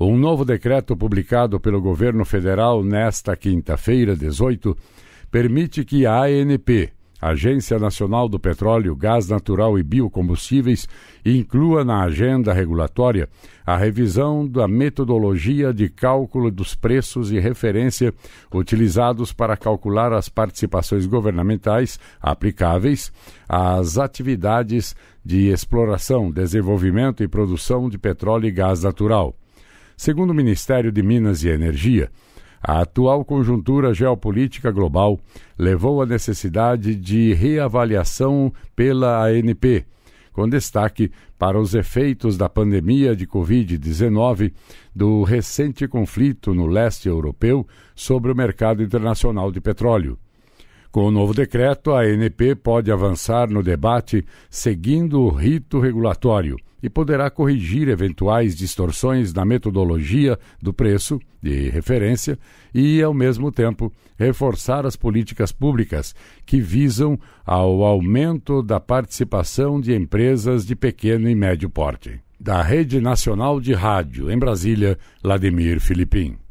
Um novo decreto publicado pelo governo federal nesta quinta-feira, 18, permite que a ANP, Agência Nacional do Petróleo, Gás Natural e Biocombustíveis, inclua na agenda regulatória a revisão da metodologia de cálculo dos preços e referência utilizados para calcular as participações governamentais aplicáveis às atividades de exploração, desenvolvimento e produção de petróleo e gás natural. Segundo o Ministério de Minas e Energia, a atual conjuntura geopolítica global levou à necessidade de reavaliação pela ANP, com destaque para os efeitos da pandemia de Covid-19, do recente conflito no leste europeu sobre o mercado internacional de petróleo. Com o novo decreto, a ANP pode avançar no debate seguindo o rito regulatório e poderá corrigir eventuais distorções na metodologia do preço de referência e, ao mesmo tempo, reforçar as políticas públicas que visam ao aumento da participação de empresas de pequeno e médio porte. Da Rede Nacional de Rádio, em Brasília, Vladimir Filipim.